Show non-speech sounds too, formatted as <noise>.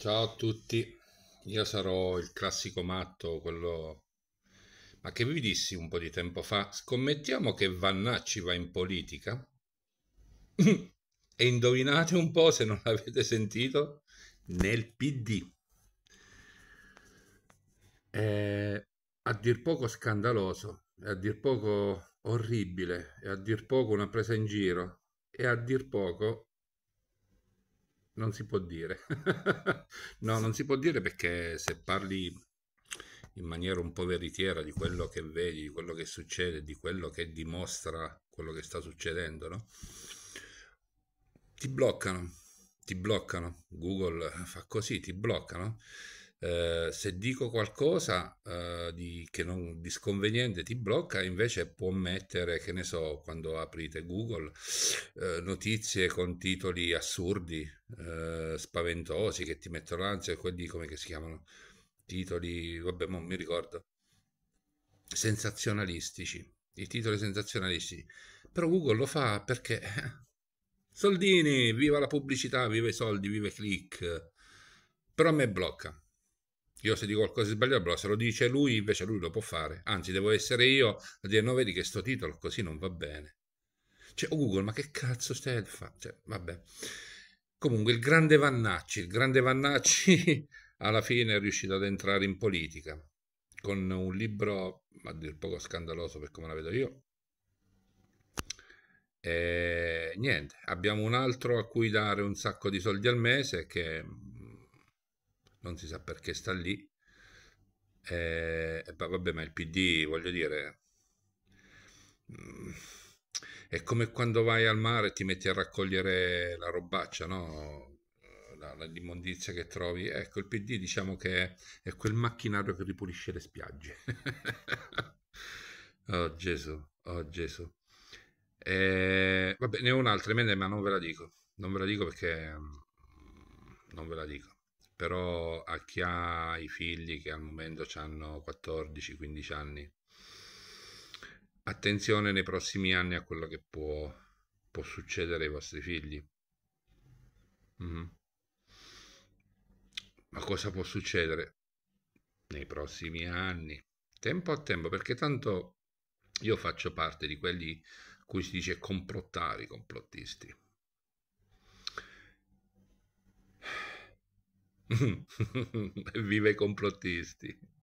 Ciao a tutti, io sarò il classico matto, quello... Ma che vi dissi un po' di tempo fa? Scommettiamo che Vannacci va in politica? <laughs> e indovinate un po' se non l'avete sentito, nel PD. È a dir poco scandaloso, è a dir poco orribile, è a dir poco una presa in giro, è a dir poco non si può dire. <laughs> no, non si può dire perché se parli in maniera un po' veritiera di quello che vedi, di quello che succede, di quello che dimostra quello che sta succedendo, no? Ti bloccano, ti bloccano. Google fa così, ti bloccano. Ehm, se dico qualcosa eh, di, che non, di sconveniente ti blocca, invece può mettere, che ne so, quando aprite Google, eh, notizie con titoli assurdi, ehm, spaventosi, che ti mettono ansia, quelli come si chiamano, titoli, vabbè, non mi ricordo, sensazionalistici, i titoli sensazionalistici. Però Google lo fa perché... Soldini, viva la pubblicità, viva i soldi, viva i click. Però a me blocca io se dico qualcosa di sbagliato, però se lo dice lui, invece lui lo può fare. Anzi, devo essere io a dire no, vedi che sto titolo così non va bene. Cioè, oh Google, ma che cazzo stai a fare? Cioè, vabbè. Comunque, il grande Vannacci, il grande Vannacci <laughs> alla fine è riuscito ad entrare in politica con un libro a dir poco scandaloso per come la vedo io. E niente, abbiamo un altro a cui dare un sacco di soldi al mese che non si sa perché sta lì. Eh, vabbè, ma il PD, voglio dire, mm, è come quando vai al mare e ti metti a raccogliere la robaccia, no? l'immondizia che trovi. Ecco, il PD diciamo che è quel macchinario che ripulisce le spiagge. <laughs> oh Gesù, oh Gesù. E, eh, vabbè, ne ho un'altra, ma non ve la dico. Non ve la dico perché... Mm, non ve la dico però a chi ha i figli che al momento hanno 14-15 anni, attenzione nei prossimi anni a quello che può, può succedere ai vostri figli. Mm. Ma cosa può succedere nei prossimi anni? Tempo a tempo, perché tanto io faccio parte di quelli cui si dice complottari, complottisti <laughs> Vive i complottisti.